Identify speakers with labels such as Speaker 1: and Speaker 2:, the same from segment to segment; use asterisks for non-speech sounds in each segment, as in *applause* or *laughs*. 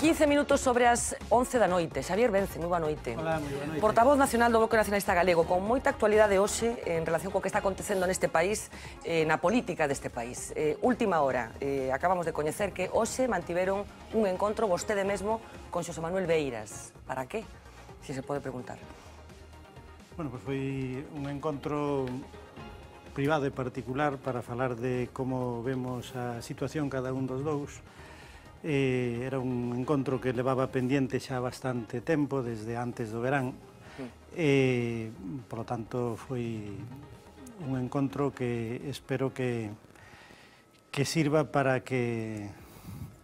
Speaker 1: 15 minutos sobre as 11 da noite. Xavier Vence, moi boa noite. Hola, moi boa noite. Portavoz nacional do Bloque Nacionalista Galego, con moita actualidade hoxe en relación co que está acontecendo neste país, eh, na política deste país. Eh, última hora, eh, acabamos de coñecer que hoxe mantiveron un encontro vostede mesmo con Xosé Manuel Beiras. Para que? Si se pode preguntar.
Speaker 2: Bueno, pois pues foi un encontro privado e particular para falar de como vemos a situación cada un dos dous, eh, era un encontro que levaba pendiente xa bastante tempo, desde antes do verán, hmm. e, eh, polo tanto, foi un encontro que espero que, que sirva para que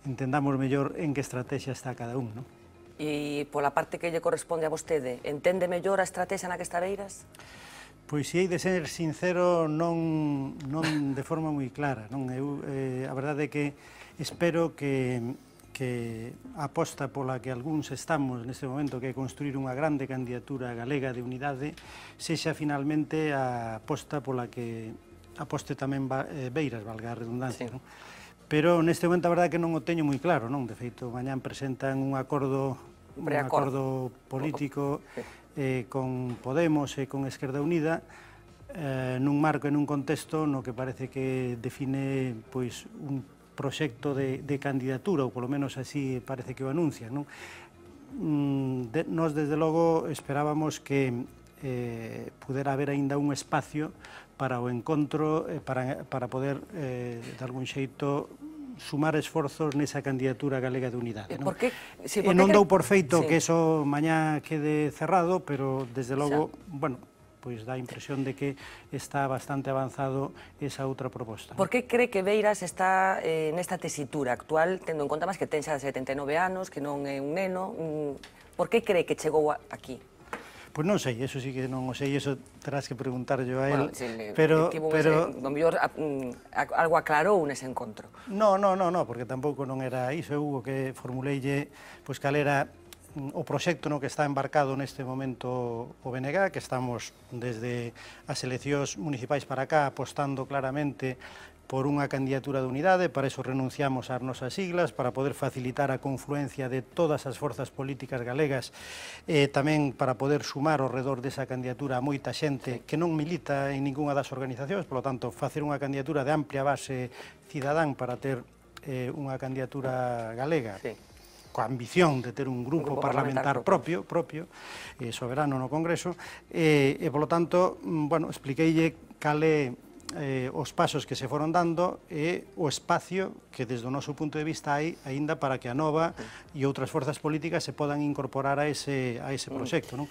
Speaker 2: entendamos mellor en que estrategia está cada un, non?
Speaker 1: E pola parte que lle corresponde a vostede, entende mellor a estrategia na que está Beiras?
Speaker 2: Pois se hai de ser sincero, non, non de forma moi clara. Non? Eu, eh, a verdade é que Espero que que aposta pola que algúns estamos neste momento que é construir unha grande candidatura galega de unidade sexa finalmente a aposta pola que aposte tamén eh, Beiras, valga a redundancia. Sí. Non? Pero neste momento a verdade que non o teño moi claro, non? De feito, mañán presentan un acordo un acordo político eh, con Podemos e con Esquerda Unida eh, nun marco e nun contexto no que parece que define pois un proxecto de, de candidatura, ou polo menos así parece que o anuncian. Non? Mm, de, nos, desde logo, esperábamos que eh, pudera haber aínda un espacio para o encontro, eh, para, para poder, eh, de algún xeito, sumar esforzos nesa candidatura galega de unidade. E, eh, non? Porque, si, eh, porque e non dou por feito sí. que eso mañá quede cerrado, pero, desde logo, o sea, bueno, pois dá a impresión de que está bastante avanzado esa outra proposta. Por que cree que
Speaker 1: Beiras está eh, nesta tesitura actual, tendo en conta máis que ten xa 79 anos, que non é un neno, por que cree que chegou aquí?
Speaker 2: Pois non sei, eso sí que non o sei, eso terás que yo a él. Bueno, sí, pero, pero...
Speaker 1: Ese, mellor, a, mm, a, algo aclarou nese encontro.
Speaker 2: No, no, no, no, porque tampouco non era iso, eu o que formuleille, pois cal era o proxecto no que está embarcado neste momento o BNG, que estamos desde as eleccións municipais para cá apostando claramente por unha candidatura de unidade, para iso renunciamos ás nosas siglas, para poder facilitar a confluencia de todas as forzas políticas galegas, e tamén para poder sumar ao redor desa candidatura a moita xente que non milita en ningunha das organizacións, polo tanto, facer unha candidatura de amplia base cidadán para ter eh, unha candidatura galega. Sí coa ambición de ter un grupo, grupo parlamentar, parlamentar propio, propio, eh, soberano no Congreso, eh, e, polo tanto, mm, bueno, expliqueille cale eh, os pasos que se foron dando e o espacio que desde o noso punto de vista hai aínda para que a nova e outras forzas políticas se podan incorporar a ese, a ese proxecto. Non?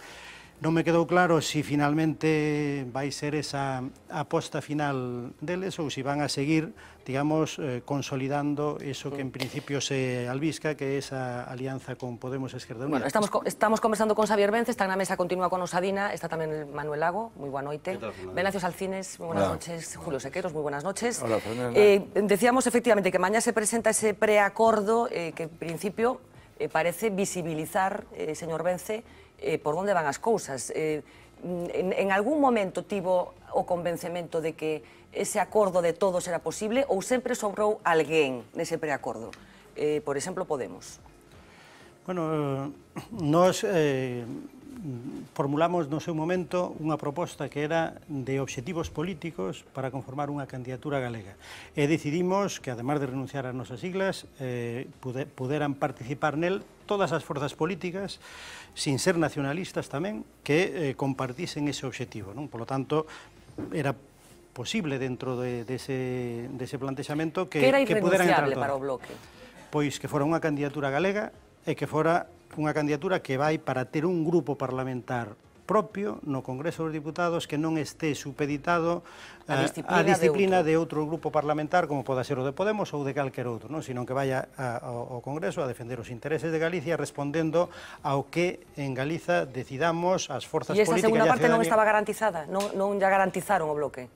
Speaker 2: No me quedó claro si finalmente va a ser esa aposta final de ESO o si van a seguir, digamos, eh, consolidando eso que en principio se albisca, que es esa alianza con Podemos Esquerda Unida. Bueno, estamos,
Speaker 1: estamos conversando con Xavier Vence, está en la mesa continua con Osadina, está también Manuel Lago, muy buena noche. Venacio Alcines, muy buenas noches. Julio Sequeros, muy buenas noches. Eh, decíamos efectivamente que mañana se presenta ese preacordo eh, que en principio parece visibilizar, señor Vence, eh, por onde van as cousas. Eh, en, en algún momento tivo o convencemento de que ese acordo de todos era posible ou sempre sobrou alguén nese preacordo? Eh, por exemplo, Podemos.
Speaker 2: Bueno, eh, nós eh, formulamos no seu momento unha proposta que era de obxectivos políticos para conformar unha candidatura galega. E decidimos que, además de renunciar ás nosas siglas, eh, puderan participar nel todas as forzas políticas, sin ser nacionalistas tamén, que eh, compartisen ese obxectivo. Non? Por lo tanto, era posible dentro de, ese, de ese plantexamento que, que, que poderan entrar todas. para o bloque? Pois que fora unha candidatura galega e que fora unha candidatura que vai para ter un grupo parlamentar propio no Congreso dos Diputados que non este supeditado a disciplina, eh, a disciplina de, outro. de outro grupo parlamentar como poda ser o de Podemos ou de calquer outro, non? sino que vaya a, ao Congreso a defender os intereses de Galicia respondendo ao que en Galiza decidamos as forzas políticas... E esa políticas, segunda parte non estaba
Speaker 1: garantizada, non, non ya garantizaron o bloque.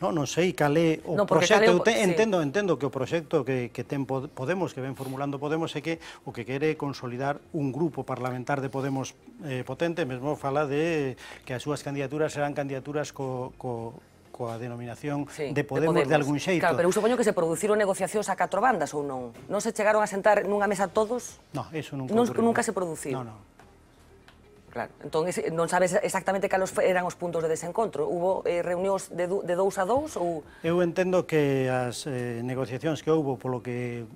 Speaker 2: No, non sei cal é o no, proxecto, sí. entendo, entendo que o proxecto que, que ten Podemos, que ven formulando Podemos, é que o que quere consolidar un grupo parlamentar de Podemos eh, potente, mesmo fala de que as súas candidaturas serán candidaturas co, co, coa denominación sí, de, Podemos, de Podemos de algún xeito. Claro, pero eu
Speaker 1: supoño que se produciron negociacións a catro bandas ou non? Non se chegaron a sentar nunha mesa todos?
Speaker 2: Non, eso nunca non,
Speaker 1: Nunca se produciu? Non, non. Claro, entón non sabes exactamente calos eran os puntos de desencontro? Hubo eh, reunións de, de dous a dous ou...?
Speaker 2: Eu entendo que as eh, negociacións que houbo polo que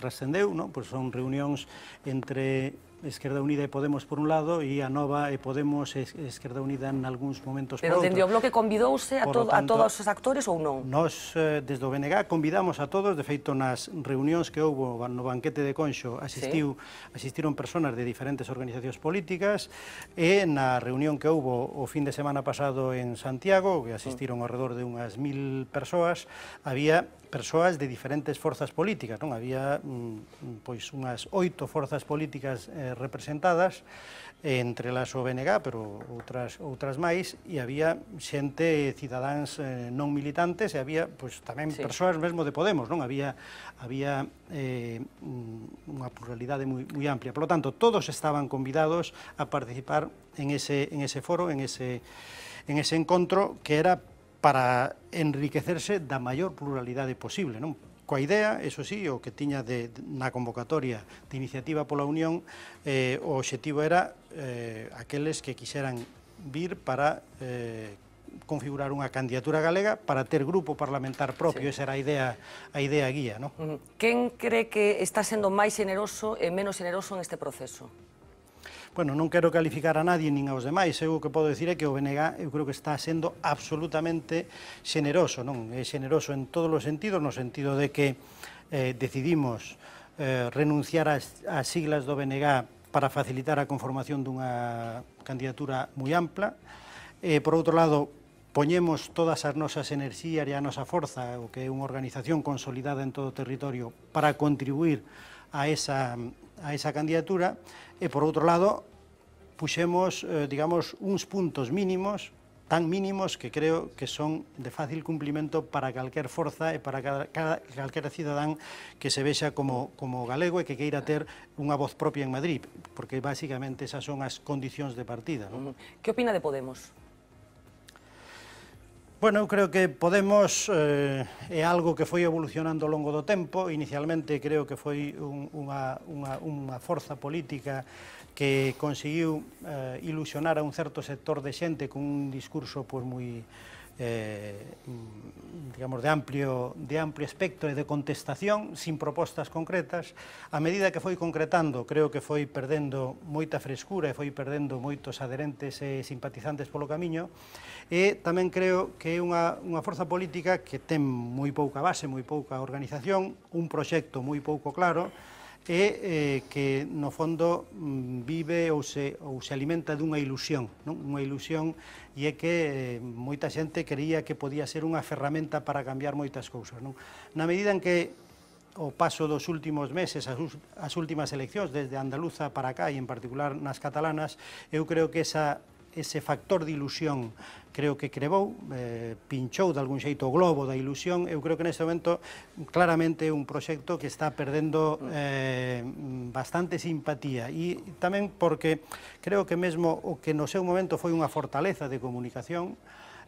Speaker 2: trascendeu, non? Pois son reunións entre Esquerda Unida e Podemos por un lado e a Nova e Podemos e Esquerda Unida en algúns momentos Pero por outro. Pero dende o
Speaker 1: bloque convidouse a, to tanto, a todos os actores ou non?
Speaker 2: Nós, eh, desde o BNG, convidamos a todos, de feito nas reunións que houbo no banquete de Conxo, asistiu, sí. asistiron personas de diferentes organizacións políticas e na reunión que houbo o fin de semana pasado en Santiago, que asistiron mm. de unhas mil persoas, había persoas de diferentes forzas políticas, non? Había mm, mm, pois unhas oito forzas políticas eh, representadas, eh, entre las o pero outras outras máis, e había xente cidadáns eh, non militantes e había pois tamén sí. persoas mesmo de Podemos, non? Había había eh, mm, unha pluralidade moi moi amplia. Por lo tanto, todos estaban convidados a participar en ese en ese foro, en ese en ese encontro que era para enriquecerse da maior pluralidade posible, non? Coa idea, eso sí, o que tiña de, na convocatoria de iniciativa pola Unión, eh, o objetivo era eh, aqueles que quixeran vir para eh, configurar unha candidatura galega para ter grupo parlamentar propio, sí. esa era a idea a idea guía, non?
Speaker 1: Quen cree que está sendo máis generoso e menos generoso en este proceso?
Speaker 2: Bueno, non quero calificar a nadie nin aos demais, eu o que podo dicir é que o BNG eu creo que está sendo absolutamente xeneroso, non? É xeneroso en todos os sentidos, no sentido de que eh, decidimos eh, renunciar ás, ás siglas do BNG para facilitar a conformación dunha candidatura moi ampla. Eh, por outro lado, poñemos todas as nosas enerxías e a nosa forza, o que é unha organización consolidada en todo o territorio, para contribuir a esa, a esa candidatura, E por outro lado, puxemos, eh, digamos, uns puntos mínimos, tan mínimos que creo que son de fácil cumplimento para calquer forza e para cada, cada, calquera cidadán que se vexa como, como galego e que queira ter unha voz propia en Madrid, porque basicamente esas son as condicións de partida. ¿no? Que opina de Podemos? Bueno, eu creo que Podemos eh, é algo que foi evolucionando ao longo do tempo. Inicialmente creo que foi un, unha, unha, unha forza política que conseguiu eh, ilusionar a un certo sector de xente con un discurso pois, moi eh, digamos, de amplio, de amplio espectro e de contestación, sin propostas concretas. A medida que foi concretando, creo que foi perdendo moita frescura e foi perdendo moitos adherentes e simpatizantes polo camiño. E tamén creo que é unha, unha forza política que ten moi pouca base, moi pouca organización, un proxecto moi pouco claro, e eh, que no fondo mm, vive ou se, ou se alimenta dunha ilusión, non? unha ilusión e é que eh, moita xente creía que podía ser unha ferramenta para cambiar moitas cousas. Non? Na medida en que o paso dos últimos meses, as, as últimas eleccións, desde Andaluza para cá e en particular nas catalanas, eu creo que esa ese factor de ilusión creo que crevou, eh, pinchou de algún xeito o globo da ilusión, eu creo que neste momento claramente é un proxecto que está perdendo eh, bastante simpatía e tamén porque creo que mesmo o que no seu momento foi unha fortaleza de comunicación,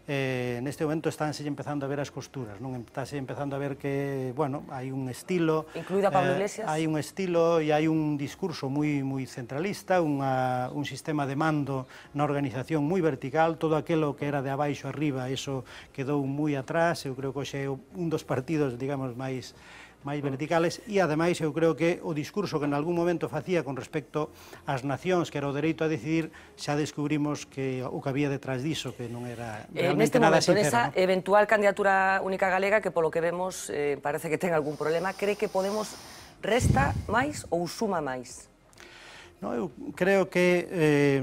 Speaker 2: eh, neste momento estánse empezando a ver as costuras, non estáse empezando a ver que, bueno, hai un estilo... a Pablo eh, Iglesias. Eh, hai un estilo e hai un discurso moi moi centralista, unha, un sistema de mando na organización moi vertical, todo aquilo que era de abaixo arriba, eso quedou moi atrás, eu creo que hoxe é un dos partidos, digamos, máis máis verticales e ademais eu creo que o discurso que en algún momento facía con respecto ás nacións que era o dereito a decidir xa descubrimos que o que había detrás diso que non era eh, realmente sincero. neste este momento,
Speaker 1: sincero. eventual candidatura única galega que polo que vemos eh, parece que ten algún problema, cree que Podemos resta máis ou suma máis?
Speaker 2: No, eu creo que eh,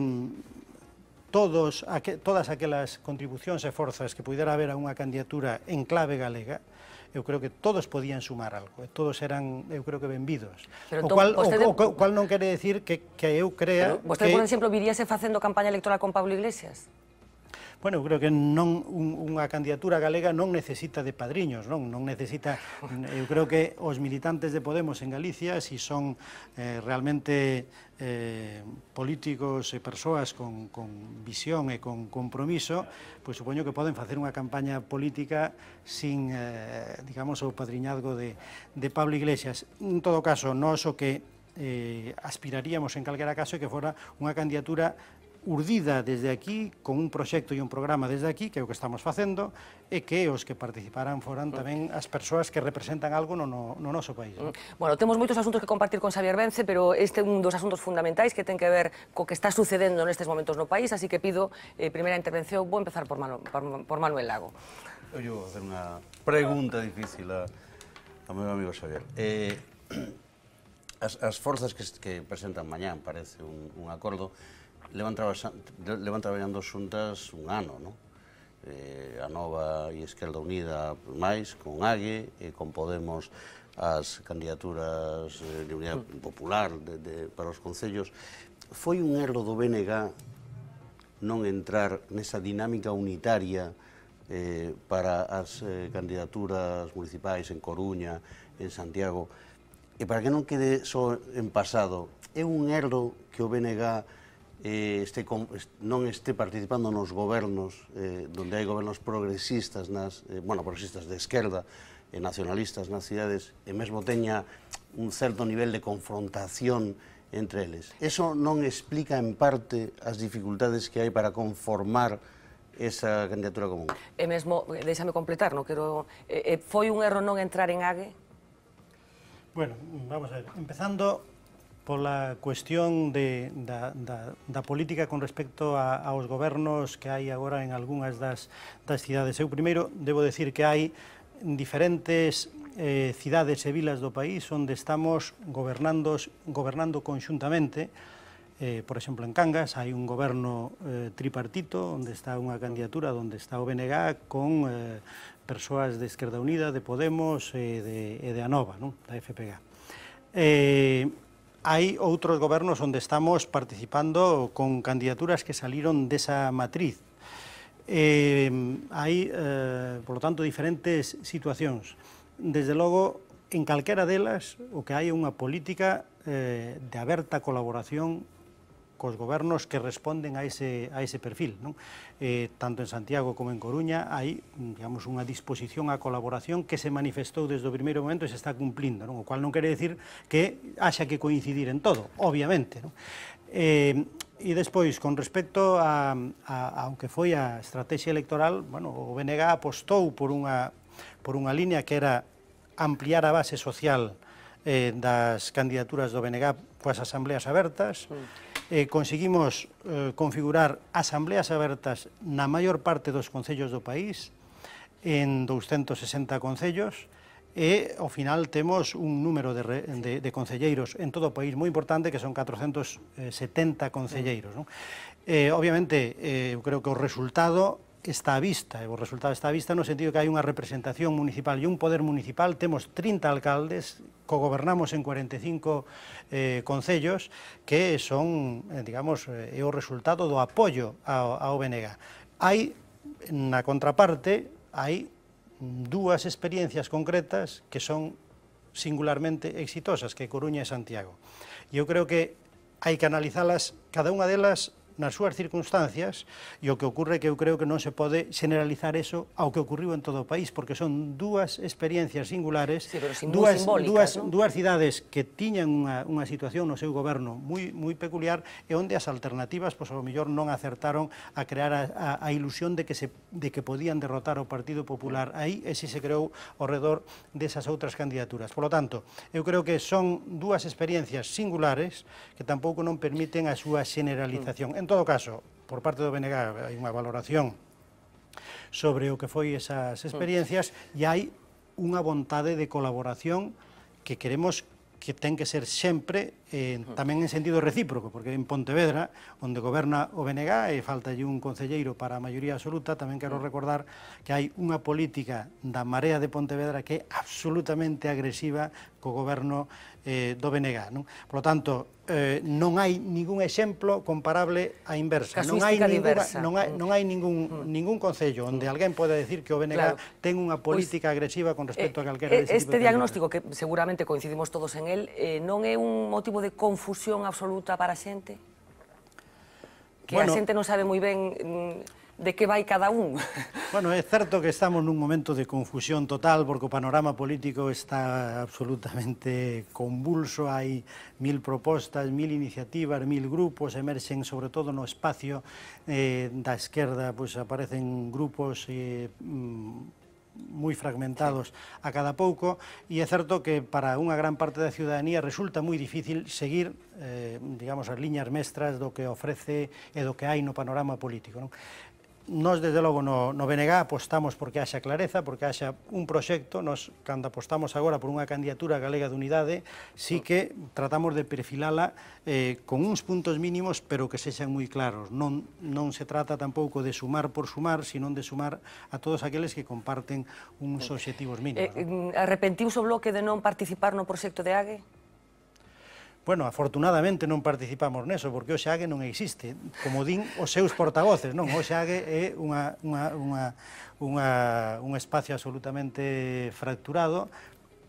Speaker 2: todos, todas aquelas contribucións e forzas que pudera haber a unha candidatura en clave galega eu creo que todos podían sumar algo, todos eran, eu creo que, benvidos. Pero, o, entón, cual, vostede... o, o cual non quere decir que, que eu crea... Pero, vostede, que... por
Speaker 1: exemplo, viríase facendo campaña electoral con Pablo Iglesias?
Speaker 2: Bueno, eu creo que non un, unha candidatura galega non necesita de padriños, non, non necesita eu creo que os militantes de Podemos en Galicia si son eh, realmente eh, políticos e persoas con, con visión e con compromiso, pois supoño que poden facer unha campaña política sin, eh, digamos, o padriñazgo de, de Pablo Iglesias. En todo caso, non o que eh, aspiraríamos en calquera caso é que fora unha candidatura urdida desde aquí, con un proxecto e un programa desde aquí, que é o que estamos facendo, e que os que participarán foran tamén as persoas que representan algo no, no, no noso país.
Speaker 1: Bueno, temos moitos asuntos que compartir con Xavier Vence, pero este é un dos asuntos fundamentais que ten que ver co que está sucedendo nestes momentos no país, así que pido, eh, primeira intervención, vou empezar por, Manu, por, por Manuel Lago.
Speaker 3: Eu vou facer unha pregunta difícil a, a meu amigo Xavier. Eh, *clears throat* as, as forzas que, que presentan mañán, parece un, un acordo, levan, levan traballando xuntas un ano, non? Eh, a Nova e Esquerda Unida máis, con Ague e con Podemos as candidaturas eh, de Unidade mm. Popular de, de, para os Concellos. Foi un erro do BNG non entrar nesa dinámica unitaria eh, para as eh, candidaturas municipais en Coruña, en Santiago, e para que non quede só en pasado. É un erro que o BNG eh, este con, non este participando nos gobernos eh, donde hai gobernos progresistas nas, eh, bueno, progresistas de esquerda e eh, nacionalistas nas cidades e mesmo teña un certo nivel de confrontación entre eles. Eso non explica en parte as dificultades que hai para conformar esa candidatura común.
Speaker 1: E mesmo, eh, déxame completar, non quero... Eh, eh, foi un erro non entrar en AGE?
Speaker 3: Bueno,
Speaker 2: vamos a ver, empezando pola cuestión de, da, da, da política con respecto a, aos gobernos que hai agora en algunhas das, das cidades. Eu primeiro debo decir que hai diferentes eh, cidades e vilas do país onde estamos gobernando, gobernando conxuntamente. Eh, por exemplo, en Cangas hai un goberno eh, tripartito onde está unha candidatura onde está o BNG con eh, persoas de Esquerda Unida, de Podemos e eh, de, e de ANOVA, non? da FPG. Eh, Hai outros gobernos onde estamos participando con candidaturas que saliron desa matriz. Eh, hai, eh, por lo tanto, diferentes situacións. Desde logo, en calquera delas, o que hai é unha política eh, de aberta colaboración cos gobernos que responden a ese, a ese perfil. Non? Eh, tanto en Santiago como en Coruña hai, digamos, unha disposición á colaboración que se manifestou desde o primeiro momento e se está cumplindo, non? o cual non quere decir que haxa que coincidir en todo, obviamente. Non? Eh, E despois, con respecto a, a, ao que foi a estrategia electoral, bueno, o BNG apostou por unha, por unha línea que era ampliar a base social eh, das candidaturas do BNG coas asambleas abertas, Sí. Mm eh, conseguimos eh, configurar asambleas abertas na maior parte dos concellos do país, en 260 concellos, e ao final temos un número de, de, de concelleiros en todo o país moi importante que son 470 concelleiros. Non? Eh, obviamente, eh, eu creo que o resultado que está a vista, e o resultado está a vista no sentido que hai unha representación municipal e un poder municipal, temos 30 alcaldes, cogobernamos en 45 eh, concellos, que son, eh, digamos, eh, é o resultado do apoio ao, ao BNG. Hai, na contraparte, hai dúas experiencias concretas que son singularmente exitosas, que Coruña e Santiago. E eu creo que hai que analizalas cada unha delas nas súas circunstancias e o que ocorre é que eu creo que non se pode generalizar eso ao que ocurriu en todo o país, porque son dúas experiencias singulares, sí, dúas, dúas, ¿no? dúas cidades que tiñan unha, unha situación no seu goberno moi, moi peculiar e onde as alternativas, pois, ao mellor non acertaron a crear a, a, a ilusión de que, se, de que podían derrotar o Partido Popular aí e se se creou ao redor desas outras candidaturas. Por lo tanto, eu creo que son dúas experiencias singulares que tampouco non permiten a súa generalización. Mm. En todo caso, por parte do BNG hai unha valoración sobre o que foi esas experiencias mm. e hai unha vontade de colaboración que queremos que ten que ser sempre eh, tamén en sentido recíproco, porque en Pontevedra, onde goberna o BNG, e falta un concelleiro para a maioría absoluta, tamén quero mm. recordar que hai unha política da Marea de Pontevedra que é absolutamente agresiva co goberno eh, do BNG. Non? Por lo tanto, eh, non hai ningún exemplo comparable á inversa. Non hai, ninguna, non hai, mm. non hai ningún, mm. ningún concello onde alguén pode decir que o BNG claro. ten unha pois, política agresiva con respecto eh, a calquera eh, dese este tipo de... Este diagnóstico,
Speaker 1: que seguramente coincidimos todos en él, eh, non é un motivo como de confusión absoluta para a xente? Que bueno, a xente non sabe moi ben mm, de que vai cada
Speaker 2: un. *laughs* Bueno, é certo que estamos nun momento de confusión total porque o panorama político está absolutamente convulso, hai mil propostas, mil iniciativas, mil grupos, emerxen sobre todo no espacio eh, da esquerda, pois pues, aparecen grupos eh, mm, moi fragmentados a cada pouco e é certo que para unha gran parte da ciudadanía resulta moi difícil seguir eh, digamos as liñas mestras do que ofrece e do que hai no panorama político. Non? nós, desde logo, no, no BNG apostamos porque haxa clareza, porque haxa un proxecto, nos, cando apostamos agora por unha candidatura galega de unidade, sí que tratamos de perfilala eh, con uns puntos mínimos, pero que sexan moi claros. Non, non se trata tampouco de sumar por sumar, senón de sumar a todos aqueles que comparten uns obxectivos mínimos. Eh,
Speaker 1: eh, Arrepentiuse o bloque de non participar no proxecto de AGE?
Speaker 2: Bueno, afortunadamente non participamos neso, porque o Xague non existe, como din os seus portavoces, non? O Xague é unha, unha, unha, unha, un espacio absolutamente fracturado,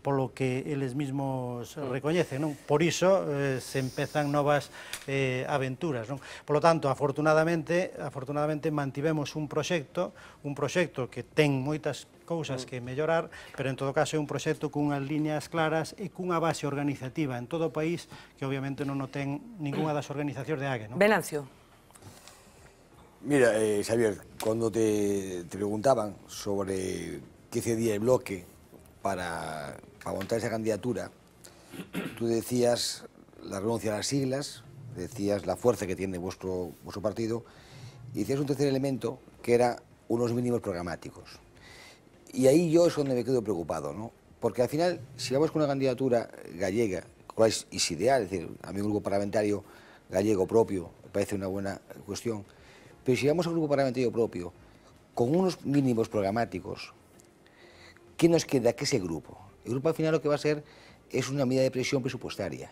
Speaker 2: polo que eles mismos mm. recoñecen, non? Por iso eh, se empezan novas eh, aventuras, non? Por lo tanto, afortunadamente, afortunadamente mantivemos un proxecto, un proxecto que ten moitas cousas mm. que mellorar, pero en todo caso é un proxecto cunhas líneas claras e cunha base organizativa en todo o país que obviamente non o ten ninguna das organizacións de AGE, non? Venancio.
Speaker 4: Mira, eh, Xavier, cando te, te preguntaban sobre que cedía el bloque para para montar esa candidatura, tú decías la renuncia a las siglas, decías la fuerza que tiene vuestro, vuestro partido, y decías un tercer elemento que era unos mínimos programáticos. Y ahí yo es donde me quedo preocupado, ¿no? Porque al final, si vamos con una candidatura gallega, es, ideal, es decir, a mí un grupo parlamentario gallego propio me parece una buena cuestión, pero si vamos a un grupo parlamentario propio, con unos mínimos programáticos, ¿qué nos queda que ese grupo? El grupo al final lo que va a ser es una medida de presión presupuestaria.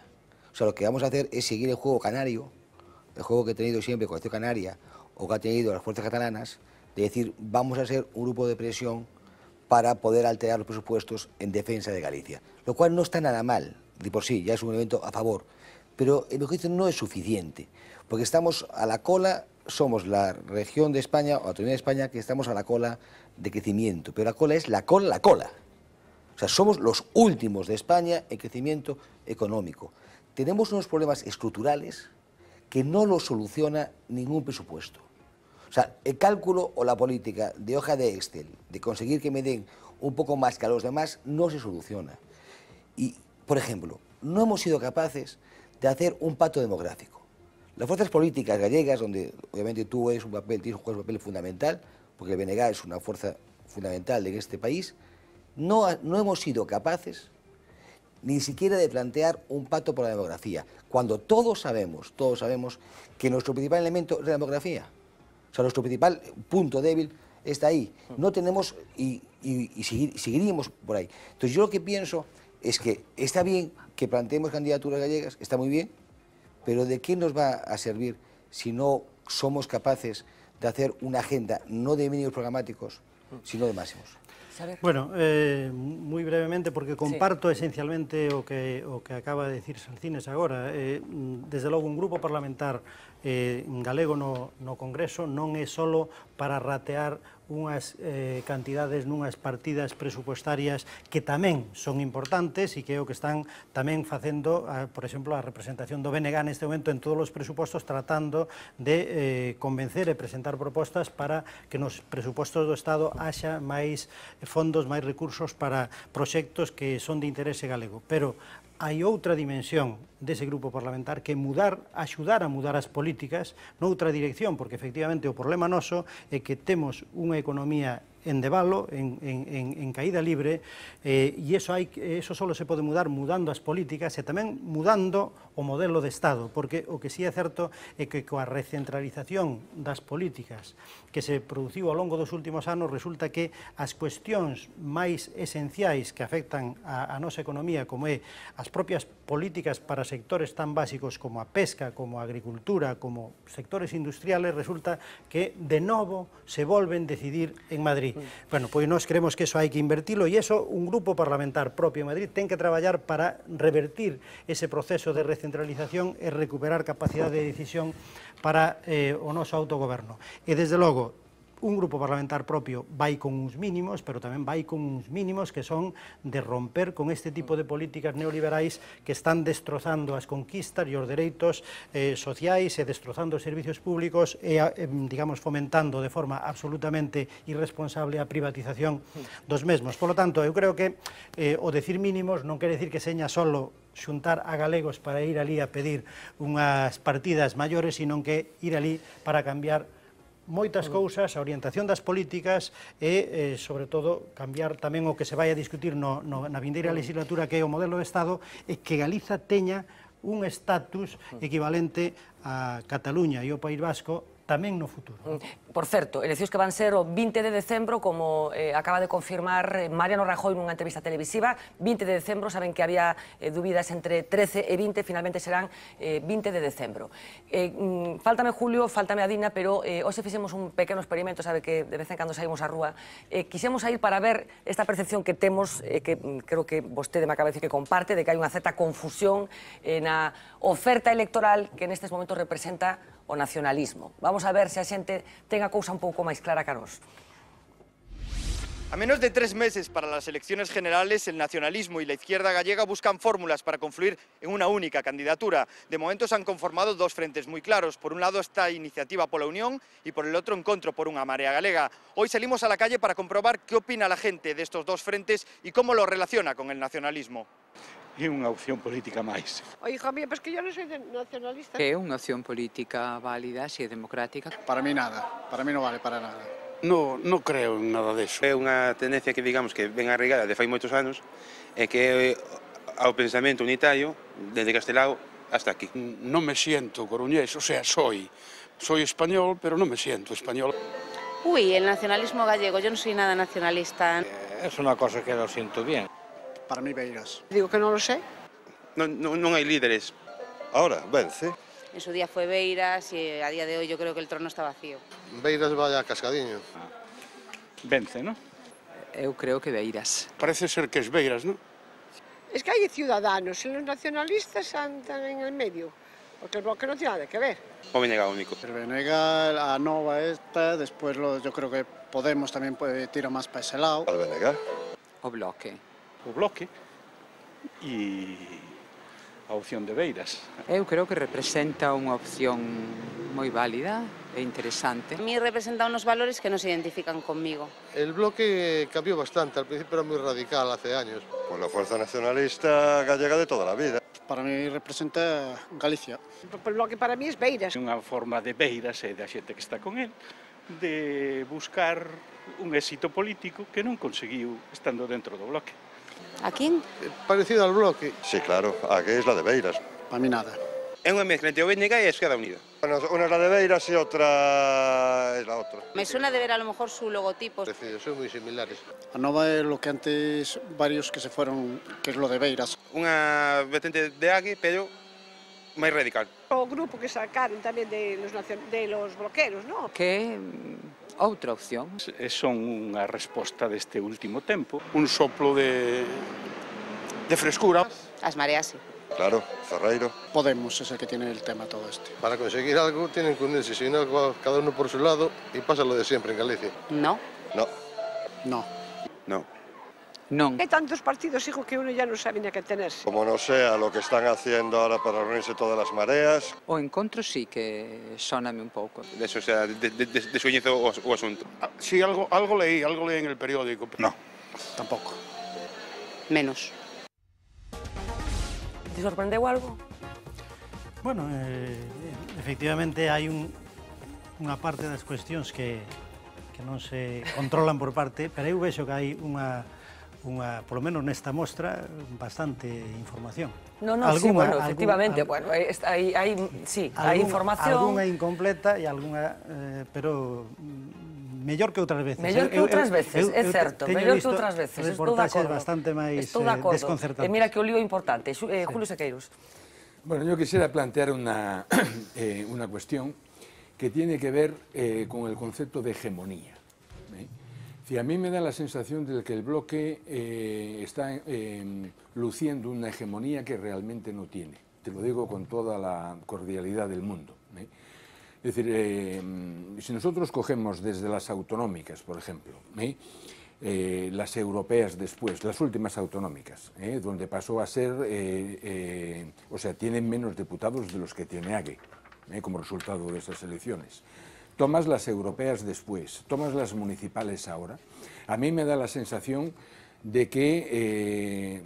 Speaker 4: O sea, lo que vamos a hacer es seguir el juego canario, el juego que ha tenido siempre Coalición Canaria o que ha tenido las fuerzas catalanas, de decir, vamos a ser un grupo de presión para poder alterar los presupuestos en defensa de Galicia. Lo cual no está nada mal, de por sí, ya es un evento a favor. Pero el juicio no es suficiente, porque estamos a la cola, somos la región de España o la autoridad de España que estamos a la cola de crecimiento, pero la cola es la cola, la cola. O sea, somos los últimos de España en crecimiento económico. Tenemos unos problemas estructurales que no los soluciona ningún presupuesto. O sea, el cálculo o la política de hoja de Excel, de conseguir que me den un poco más que a los demás, no se soluciona. Y, por ejemplo, no hemos sido capaces de hacer un pacto demográfico. Las fuerzas políticas gallegas, donde obviamente tú es un papel, tienes un papel fundamental, porque el BNG es una fuerza fundamental en este país, no, hemos sido capaces ni siquiera de plantear un pacto por la demografía, cuando todos sabemos, todos sabemos que nuestro principal elemento es la demografía. O sea, nuestro principal punto débil está ahí. No tenemos y, seguiríamos por ahí. Entonces yo lo que pienso es que está bien que planteemos candidaturas gallegas, está muy bien, pero ¿de qué nos va a servir si no somos capaces de hacer una agenda no de mínimos programáticos, sino de máximos?
Speaker 2: Saber. Bueno, eh, moi brevemente, porque comparto sí. esencialmente o que, o que acaba de decir Sancines agora. Eh, desde logo, un grupo parlamentar eh, galego no, no Congreso non é solo para ratear unhas eh, cantidades nunhas partidas presupuestarias que tamén son importantes e que é o que están tamén facendo, por exemplo, a representación do BNG neste momento en todos os presupostos tratando de eh, convencer e presentar propostas para que nos presupostos do Estado haxa máis fondos, máis recursos para proxectos que son de interese galego. Pero hai outra dimensión dese grupo parlamentar que mudar, axudar a mudar as políticas noutra dirección, porque efectivamente o problema noso é que temos unha economía en debalo, en, en, en caída libre, eh, e iso, hai, iso solo se pode mudar mudando as políticas e tamén mudando o modelo de Estado, porque o que sí é certo é que coa recentralización das políticas que se produciu ao longo dos últimos anos, resulta que as cuestións máis esenciais que afectan a, a nosa economía, como é as propias políticas para sectores tan básicos como a pesca, como a agricultura, como sectores industriales, resulta que de novo se volven decidir en Madrid. Bueno, pues nos creemos que eso hay que invertirlo y eso un grupo parlamentar propio de Madrid tiene que trabajar para revertir ese proceso de recentralización y recuperar capacidad de decisión para eh, o o su autogobierno y desde luego un grupo parlamentar propio vai con uns mínimos, pero tamén vai con uns mínimos que son de romper con este tipo de políticas neoliberais que están destrozando as conquistas e os dereitos eh, sociais e destrozando os servicios públicos e, eh, digamos, fomentando de forma absolutamente irresponsable a privatización dos mesmos. Por lo tanto, eu creo que eh, o decir mínimos non quere decir que seña solo xuntar a galegos para ir ali a pedir unhas partidas maiores, sino que ir ali para cambiar moitas cousas, a orientación das políticas e, eh, sobre todo, cambiar tamén o que se vai a discutir no, no, na vindeira legislatura que é o modelo de Estado e que Galiza teña un estatus equivalente a Cataluña e o País Vasco tamén no futuro. Mm,
Speaker 1: por cierto, elecciones que van a ser o 20 de decembro, como eh, acaba de confirmar eh, Mariano Rajoy ...en una entrevista televisiva, 20 de decembro, saben que había eh, dudas entre 13 y 20, finalmente serán 20 de decembro. Eh, mm, me Julio, faltame a pero hoy hoxe un pequeño experimento, sabe que de vez en cuando salimos a rúa, eh, ir para ver esta percepción que temos, que mm, creo que usted me acaba de decir que comparte, de que hay una cierta confusión ...en la oferta electoral que en estos momentos representa o nacionalismo. Vamos a ver si a gente tenga cosa un poco más clara que a
Speaker 4: A menos de tres meses para las elecciones generales, el nacionalismo y la izquierda gallega buscan fórmulas para confluir en una única candidatura. De momento se han conformado dos frentes muy claros. Por un lado está Iniciativa por la Unión y por el otro Encontro por una Marea Galega. Hoy salimos a la calle para comprobar qué opina la gente de estos dos frentes y cómo lo relaciona con el nacionalismo.
Speaker 5: é unha opción política máis.
Speaker 6: O hijo mío, pois que eu non sou nacionalista. É
Speaker 5: unha opción política válida, se é democrática. Para mí nada, para mí non vale para nada. No,
Speaker 3: non creo en nada deso. É unha tendencia que, digamos, que ven arraigada de fai moitos anos, e que ao pensamento unitario, desde Castelao hasta aquí. Non me siento
Speaker 7: coruñés, o sea, soy. Soy español, pero non me siento español.
Speaker 8: Ui, el nacionalismo gallego, yo non soy nada nacionalista.
Speaker 7: É unha cosa que non sinto bien
Speaker 3: para mí Beiras. Digo que non lo sei. Non, non, non hai líderes. Ahora, vence. En su
Speaker 8: día fue Beiras y eh, a día de hoy yo creo que el trono está vacío.
Speaker 3: Beiras vaya cascadiño. Ah. Vence, ¿no? Eu creo que Beiras. Parece ser que es Beiras, ¿no?
Speaker 6: Es que hai ciudadanos y los nacionalistas andan en el medio. Porque el bloque no tiene
Speaker 3: nada que ver. O Venega único.
Speaker 2: El Venega, la Nova esta, después lo, yo creo que Podemos también puede tirar más para ese lado. O Venega. O bloque o bloque
Speaker 5: e a opción de Beiras. Eu creo que representa unha opción moi válida e interesante.
Speaker 8: A mí representa unos valores que non se identifican
Speaker 3: conmigo. El bloque cambiou bastante, al principio era moi radical hace años. Pues la fuerza nacionalista gallega de toda a vida. Para mí representa Galicia. O bloque para mí es Beiras. Unha forma de Beiras e da xente que está con él de buscar un éxito político que non conseguiu estando dentro do bloque. ¿A quién? Parecido al bloque. Sí, claro, a que es la de Beiras. A mí nada. É unha mezcla entre o BNG e a Esquerda Unida. Bueno, una es la de Beiras y otra es la otra.
Speaker 8: Me suena de ver a lo mejor su
Speaker 3: logotipo. Son muy similares.
Speaker 2: A nova es lo que antes varios que se fueron, que es
Speaker 3: lo de Beiras. Unha vertente de Agui, pero máis radical. O grupo que
Speaker 6: sacaron tamén de los, de los bloqueros, ¿no?
Speaker 3: Que outra opción. Son unha resposta deste último tempo. Un soplo de, de frescura. As mareas, sí. Claro, Ferreiro. Podemos é o que tiene el tema todo este. Para conseguir algo tienen que unirse, si algo, cada uno por su lado e pásalo de siempre en Galicia. No. No. No. No.
Speaker 5: Non. E tantos partidos, hijo, que uno ya non sabe ni que tenerse.
Speaker 3: Como non sea lo que están haciendo ahora para reunirse todas as mareas. O encontro sí que soname un pouco. De eso, o sea, de, de, de, de o, o asunto. Ah, sí, algo, algo leí, algo leí en el periódico. Pero... No, tampoco. Menos.
Speaker 1: Te sorprendeu algo?
Speaker 2: Bueno, eh, eh efectivamente hai un, unha parte das cuestións que, que non se controlan por parte, pero eu vexo que hai unha unha, polo menos nesta mostra, bastante información. No, no, alguna, sí, bueno, efectivamente, bueno,
Speaker 1: hai, hai, sí, hai información... Alguna
Speaker 2: incompleta e alguna, eh, pero mm, mellor que outras veces. Mellor que outras veces, eu, eu, é certo. Mellor que outras veces, estou de acordo. bastante máis estou de eh, acordo. desconcertantes.
Speaker 7: E mira
Speaker 1: que o lío é importante. Eh, Julio sí. Sequeiros.
Speaker 7: Bueno, eu quisera plantear unha *coughs* eh, una cuestión que tiene que ver eh, con el concepto de hegemonía. ¿eh? Sí, a mí me da la sensación de que el bloque eh, está em, luciendo una hegemonía que realmente no tiene. Te lo digo con toda la cordialidad del mundo. ¿eh? Es decir, em, si nosotros cogemos desde las autonómicas, por ejemplo, ¿eh? las europeas después, las últimas autonómicas, donde pasó a ser, o sea, tienen menos diputados de los que tiene AGE, como resultado de esas elecciones tomas las europeas después, tomas las municipales ahora, a mí me da la sensación de que eh,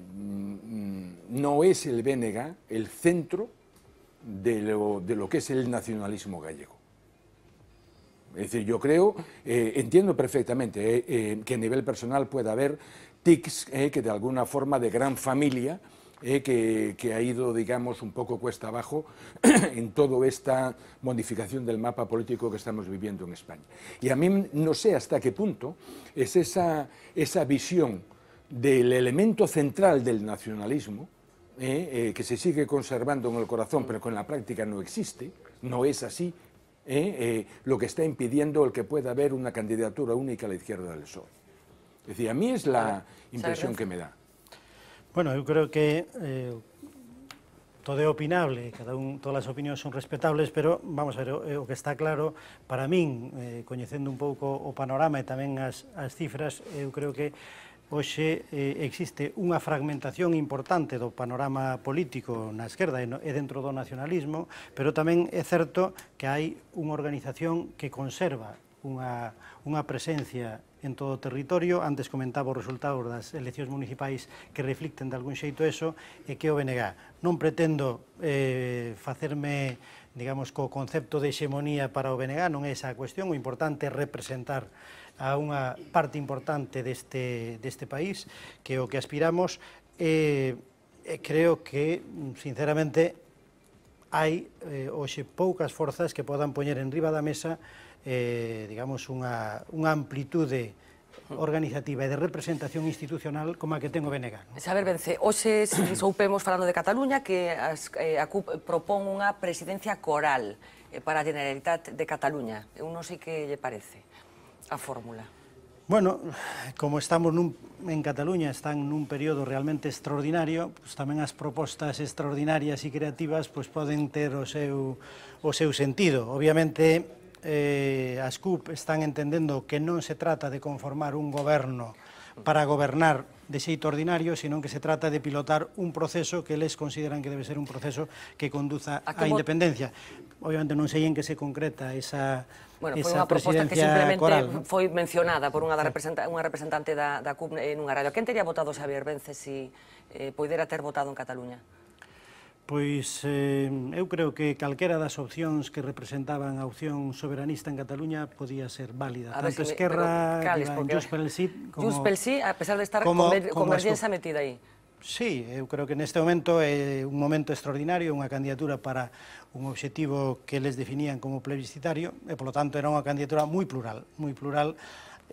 Speaker 7: no es el Vénega el centro de lo, que es el nacionalismo gallego. Es decir, yo creo, eh, entiendo perfectamente eh, que a nivel personal pueda haber tics que de alguna forma de gran familia eh, que, ha ido, digamos, un poco cuesta abajo *clears throat* en toda esta modificación del mapa político que estamos viviendo en España. Y a mí no sé hasta qué punto es esa, esa visión del elemento central del nacionalismo, eh, eh, que se sigue conservando en el corazón, pero que en la práctica no existe, no es así, lo que está impidiendo el que pueda haber una candidatura única a la izquierda del Sol. E. Es decir, a mí es la impresión que me da. Bueno, eu
Speaker 2: creo que eh, todo é opinable, cada un, todas as opinións son respetables, pero, vamos a ver, o, eh, o que está claro, para min, eh, coñecendo un pouco o panorama e tamén as, as cifras, eu creo que hoxe eh, existe unha fragmentación importante do panorama político na esquerda e, no, e dentro do nacionalismo, pero tamén é certo que hai unha organización que conserva unha, unha presencia en todo o territorio. Antes comentaba os resultados das eleccións municipais que reflicten de algún xeito eso e que o BNG. Non pretendo eh, facerme digamos, co concepto de hexemonía para o BNG, non é esa a cuestión, o importante é representar a unha parte importante deste, deste país, que o que aspiramos, eh, creo que, sinceramente, hai eh, hoxe poucas forzas que podan poñer en riba da mesa eh, digamos, unha, unha amplitude organizativa e de representación institucional como a que ten o BNG. Non? Saber, Bence, hoxe
Speaker 1: *coughs* soupemos falando de Cataluña que as, eh, a CUP propón unha presidencia coral eh, para a Generalitat de Cataluña. Eu non sei que lle parece a fórmula.
Speaker 2: Bueno, como estamos nun, en Cataluña, están nun período realmente extraordinario, pues tamén as propostas extraordinarias e creativas pues, poden ter o seu, o seu sentido. Obviamente, eh, as CUP están entendendo que non se trata de conformar un goberno para gobernar de xeito ordinario, senón que se trata de pilotar un proceso que les consideran que debe ser un proceso que conduza a, a independencia. Obviamente non sei en que se concreta esa Bueno, foi unha proposta que simplemente coral,
Speaker 1: foi mencionada por unha, da representante, unha representante da, da CUP en eh, unha radio. Quen teria votado Xavier Vence se si, eh, poidera ter votado en Cataluña?
Speaker 2: Pois eh, eu creo que calquera das opcións que representaban a opción soberanista en Cataluña podía ser válida. A Tanto si Esquerra, me, cales, porque... Sí, como... Junts pel
Speaker 1: Sí, a pesar de estar como, conver, como convergencia metida aí.
Speaker 2: Sí, eu creo que neste momento é un momento extraordinario, unha candidatura para un obxectivo que les definían como plebiscitario, e, polo tanto, era unha candidatura moi plural, moi plural,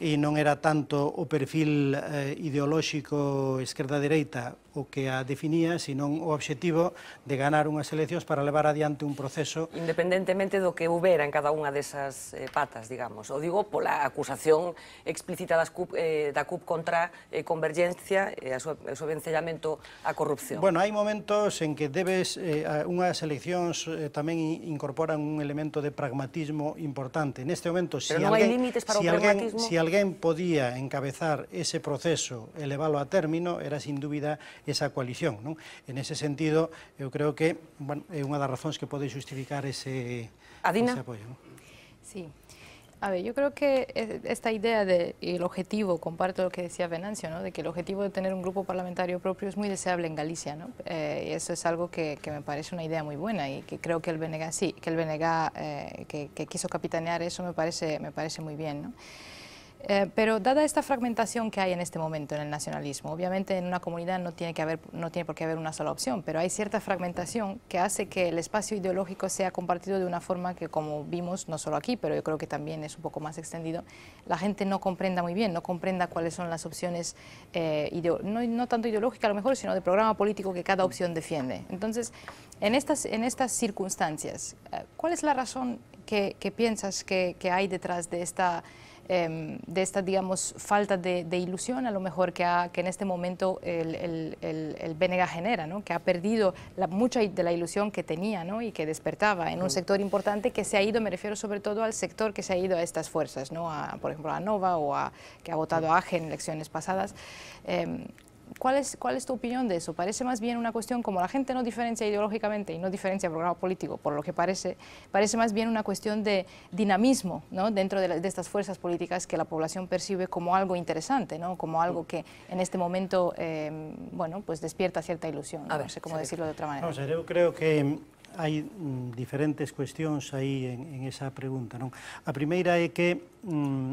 Speaker 2: e non era tanto o perfil eh, ideolóxico esquerda-dereita o que a definía, senón o obxectivo de ganar unhas eleccións para levar adiante un proceso...
Speaker 1: Independentemente do que houbera en cada unha desas eh, patas, digamos. O digo pola acusación explícita das CUP, eh, da CUP contra eh, Convergencia e eh, a súa, o seu vencellamento á corrupción. Bueno, hai
Speaker 2: momentos en que debes... Eh, unhas eleccións eh, tamén incorporan un elemento de pragmatismo importante. Neste momento, Pero si non alguén, hai límites para si o pragmatismo? Alguén, si alguén alguien podía encabezar ese proceso, elevarlo a término, era sin duda esa coalición. ¿no? En ese sentido, yo creo que bueno, eh, una de las razones que podéis justificar ese, Adina. ese
Speaker 6: Sí. A ver, yo creo que esta idea del el objetivo, comparto lo que decía Venancio, ¿no? de que el objetivo de tener un grupo parlamentario propio es muy deseable en Galicia, ¿no? Eh, y eso es algo que, me parece una idea muy buena y que creo que el BNG, sí, que el BNG eh, que, que, quiso capitanear eso me parece, me parece muy bien, ¿no? Eh, pero dada esta fragmentación que hay en este momento en el nacionalismo, obviamente en una comunidad no tiene, que haber, no tiene por qué haber una sola opción, pero hay cierta fragmentación que hace que el espacio ideológico sea compartido de una forma que, como vimos, no solo aquí, pero yo creo que también es un poco más extendido, la gente no comprenda muy bien, no comprenda cuáles son las opciones, eh, no, tanto ideológicas a lo mejor, sino de programa político que cada opción defiende. Entonces, en estas, en estas circunstancias, eh, ¿cuál es la razón que, piensas que hay detrás de esta... Em, de esta, digamos, falta de, ilusión a lo mejor que, que en este momento el, el, genera, ¿no? que ha perdido la, mucha de la ilusión que tenía y que despertaba en un sector importante que se ha ido, me refiero sobre todo al sector que se ha ido a estas fuerzas, ¿no? A, por ejemplo a Nova o a, que ha votado a AGE en elecciones pasadas. Em, ¿Cuál es, ¿Cuál es tu opinión de eso? Parece más bien una cuestión, como la gente no diferencia ideológicamente y no diferencia programa político, por lo que parece, parece más bien una cuestión de dinamismo ¿no? dentro de, estas fuerzas políticas que la población percibe como algo interesante, ¿no? como algo que en este momento em, bueno, pues despierta cierta ilusión. ¿no? sé cómo decirlo de otra manera. No, yo
Speaker 2: creo que em, hay mm, diferentes cuestiones ahí en, esa pregunta. La primera es que mm,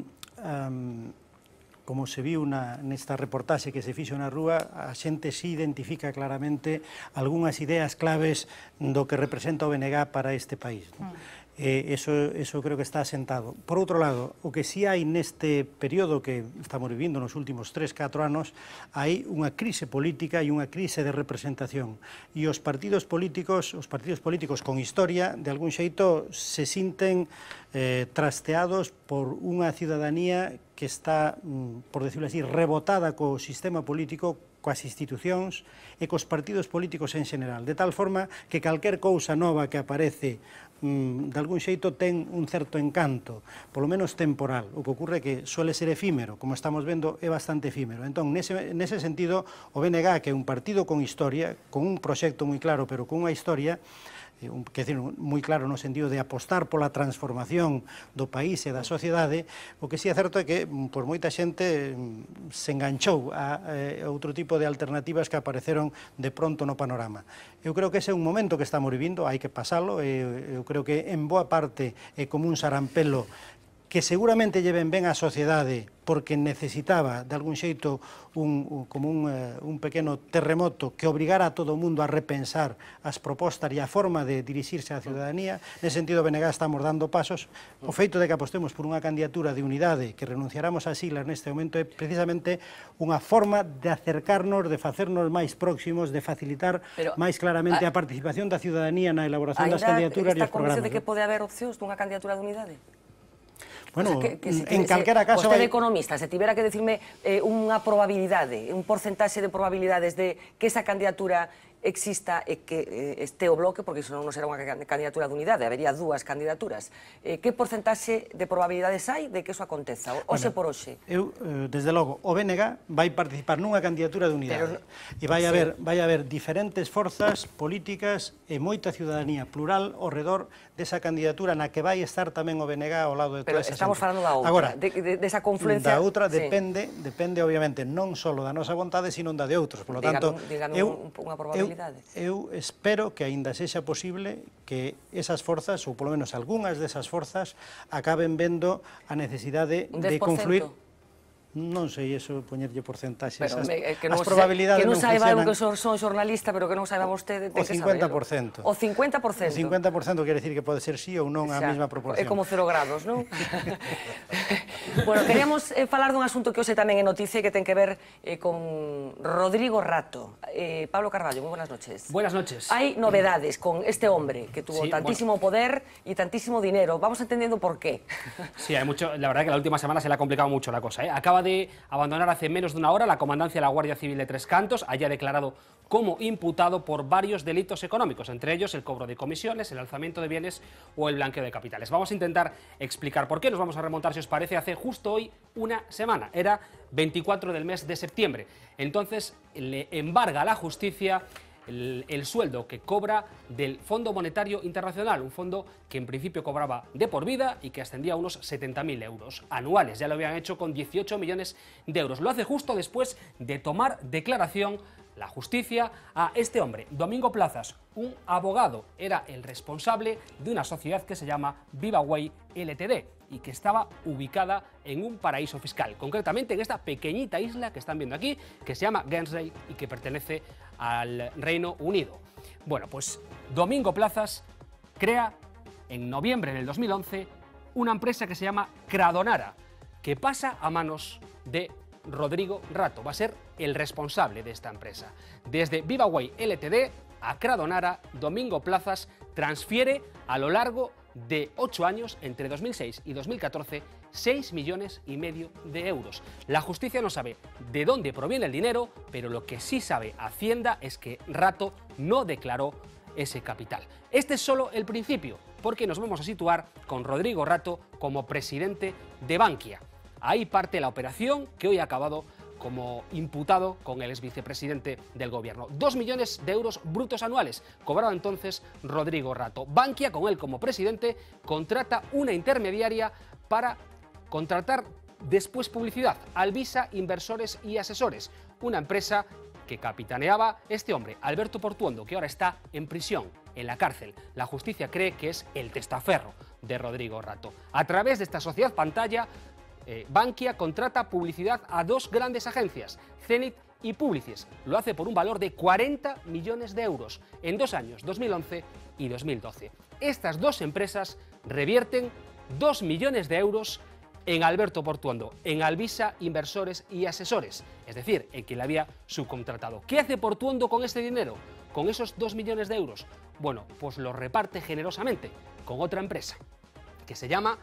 Speaker 2: como se viu na, nesta reportaxe que se fixo na rúa, a xente si identifica claramente algunhas ideas claves do que representa o BNG para este país. Non? Mm. Eh, eso, eso creo que está asentado. Por outro lado, o que si sí hai neste período que estamos vivindo nos últimos 3-4 anos, hai unha crise política e unha crise de representación. E os partidos políticos, os partidos políticos con historia, de algún xeito, se sinten eh, trasteados por unha ciudadanía que está, mm, por decirlo así, rebotada co sistema político, coas institucións e cos partidos políticos en general, de tal forma que calquer cousa nova que aparece mm, de algún xeito ten un certo encanto, polo menos temporal. O que ocurre que suele ser efímero, como estamos vendo, é bastante efímero. Entón, nese, nese sentido, o BNG, que é un partido con historia, con un proxecto moi claro, pero con unha historia, Eh, un, que decir, moi claro no sentido de apostar pola transformación do país e da sociedade, o que si sí é certo é que mm, por moita xente mm, se enganchou a a eh, outro tipo de alternativas que apareceron de pronto no panorama. Eu creo que ese é un momento que estamos vivindo, hai que pasalo, eu creo que en boa parte é como un sarampelo que seguramente lleven ben á sociedade porque necesitaba de algún xeito un, un, como un, eh, un pequeno terremoto que obrigara a todo o mundo a repensar as propostas e a forma de dirixirse á ciudadanía. Nese sentido, BNG estamos dando pasos. O feito de que apostemos por unha candidatura de unidade que renunciaramos a siglas neste momento é precisamente unha forma de acercarnos, de facernos máis próximos, de facilitar Pero, máis claramente a, a participación da ciudadanía na elaboración das candidaturas e os programas. Está convencido de que
Speaker 1: pode haber opcións dunha candidatura de unidade?
Speaker 2: Bueno, en cualquier
Speaker 1: economista, se tuviera que decirme eh, una probabilidad, un porcentaje de probabilidades de que esa candidatura exista e que eh, este o bloque, porque senón non será unha candidatura de unidade, habería dúas candidaturas. Eh, que porcentaxe de probabilidades hai de que iso aconteza, hoxe bueno, por hoxe?
Speaker 2: Eu, eh, desde logo, o BNG vai participar nunha candidatura de unidade. Pero, e vai sí. haber, vai haber diferentes forzas políticas e moita ciudadanía plural ao redor desa candidatura na que vai estar tamén o BNG ao lado de toda Pero esa estamos falando da outra, Agora, de,
Speaker 1: de, desa de confluencia... Da outra
Speaker 2: sí. depende, depende obviamente non só da nosa vontade, sino da de outros. Por lo tanto, diga, eu, un, unha probabilidade eu realidade. Eu, eu espero que aínda sexa posible que esas forzas, ou polo menos algunhas desas forzas, acaben vendo a necesidade de confluir no sé, eso poñerlle porcentaxe. Pero, eh, que non probabilidades que no saiba que
Speaker 1: son, pero que non saiba vostede, que O 50%. O 50%. O
Speaker 2: 50% quiere decir que puede ser sí o no a misma proporción. É como cero grados,
Speaker 1: no *laughs* bueno, queríamos hablar eh, de un asunto que hoxe también en noticia e que ten que ver eh, con Rodrigo Rato. Pablo Carballo, muy buenas
Speaker 5: noches. Buenas noches. hay
Speaker 1: novedades con este hombre que tuvo tantísimo poder y tantísimo dinero. Vamos entendiendo por qué.
Speaker 5: Sí, hay mucho... La verdad que la última semana se le ha complicado mucho la cosa. Acaba de abandonar hace menos de una hora la comandancia de la Guardia Civil de Tres Cantos, haya declarado como imputado por varios delitos económicos, entre ellos el cobro de comisiones, el alzamiento de bienes o el blanqueo de capitales. Vamos a intentar explicar por qué, nos vamos a remontar, si os parece, hace justo hoy una semana, era 24 del mes de septiembre. Entonces le embarga la justicia el, sueldo que cobra del Fondo Monetario Internacional, un fondo que en principio cobraba de por vida y que ascendía a unos 70.000 euros anuales. Ya lo habían hecho con 18 millones de euros. Lo hace justo después de tomar declaración la justicia a este hombre, Domingo Plazas, un abogado, era el responsable de una sociedad que se llama Vivaway LTD y que estaba ubicada en un paraíso fiscal, concretamente en esta pequeñita isla que están viendo aquí, que se llama Guernsey y que pertenece al Reino Unido. Bueno, pues Domingo Plazas crea en noviembre del 2011 una empresa que se llama Cradonara, que pasa a manos de Rodrigo Rato. Va a ser el responsable de esta empresa. Desde Vivaway LTD a Cradonara, Domingo Plazas transfiere a lo largo de ocho años, entre 2006 y 2014, 6 millones y medio de euros. La justicia no sabe de dónde proviene el dinero, pero lo que sí sabe Hacienda es que Rato no declaró ese capital. Este es solo el principio, porque nos vamos a situar con Rodrigo Rato como presidente de Bankia. Ahí parte la operación que hoy ha acabado como imputado con el ex vicepresidente del gobierno. Dos millones de euros brutos anuales cobrado entonces Rodrigo Rato. Bankia, con él como presidente, contrata una intermediaria para Contratar después publicidad, Alvisa Inversores y Asesores, una empresa que capitaneaba este hombre, Alberto Portuondo, que ahora está en prisión, en la cárcel. La justicia cree que es el testaferro de Rodrigo Rato. A través de esta sociedad pantalla, eh, Bankia contrata publicidad a dos grandes agencias, Zenit y Publicis. Lo hace por un valor de 40 millones de euros en dos años, 2011 y 2012. Estas dos empresas revierten 2 millones de euros en Alberto Portuondo, en Alvisa Inversores y Asesores, es decir, en quien le había subcontratado. ¿Qué hace Portuondo con este dinero? Con esos 2 millones de euros. Bueno, pues lo reparte generosamente con otra empresa que se llama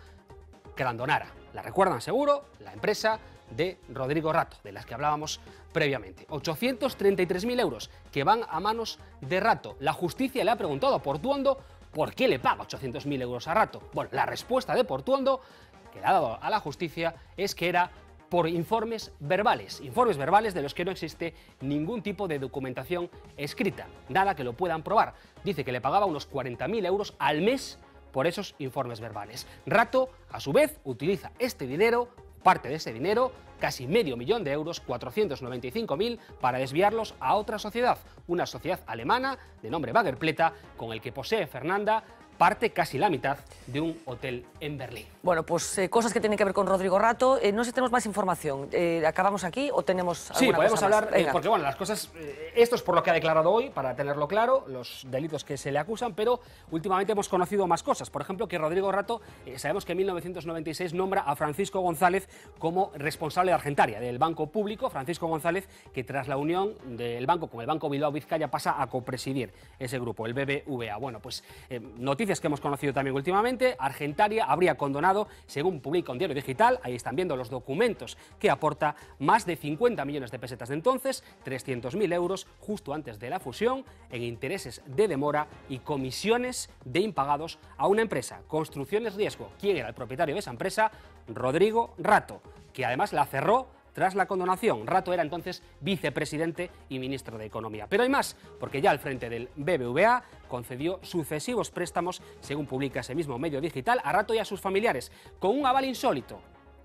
Speaker 5: Grandonara. La recuerdan seguro, la empresa de Rodrigo Rato, de las que hablábamos previamente. 833.000 euros que van a manos de Rato. La justicia le ha preguntado a Portuondo por qué le paga 800.000 euros a Rato. Bueno, la respuesta de Portuondo que le ha dado a la justicia es que era por informes verbales, informes verbales de los que no existe ningún tipo de documentación escrita, nada que lo puedan probar. Dice que le pagaba unos 40.000 euros al mes por esos informes verbales. Rato, a su vez, utiliza este dinero, parte de ese dinero, casi medio millón de euros, 495.000, para desviarlos a otra sociedad, una sociedad alemana de nombre Wagerpleta, con el que posee Fernanda parte casi la mitad de un hotel en Berlín.
Speaker 1: Bueno, pues eh, cosas que tienen que ver con Rodrigo Rato. Eh, no sé si tenemos más información. Eh, ¿Acabamos aquí o tenemos Sí, podemos hablar, porque
Speaker 5: bueno, las cosas... esto es por lo que ha declarado hoy, para tenerlo claro, los delitos que se le acusan, pero últimamente hemos conocido más cosas. Por ejemplo, que Rodrigo Rato, sabemos que en 1996 nombra a Francisco González como responsable de Argentaria, del Banco Público. Francisco González, que tras la unión del banco con el Banco Bilbao Vizcaya pasa a copresidir ese grupo, el BBVA. Bueno, pues noticias noticias que hemos conocido también últimamente, Argentaria habría condonado, según publica un diario digital, ahí están viendo los documentos que aporta, más de 50 millones de pesetas de entonces, 300.000 euros justo antes de la fusión, en intereses de demora y comisiones de impagados a una empresa, Construcciones Riesgo. ¿Quién era el propietario de esa empresa? Rodrigo Rato, que además la cerró tras la condonación. Rato era entonces vicepresidente y ministro de Economía. Pero hay más, porque ya al frente del BBVA concedió sucesivos préstamos, según publica ese mismo medio digital, a Rato y a sus familiares, con un aval insólito.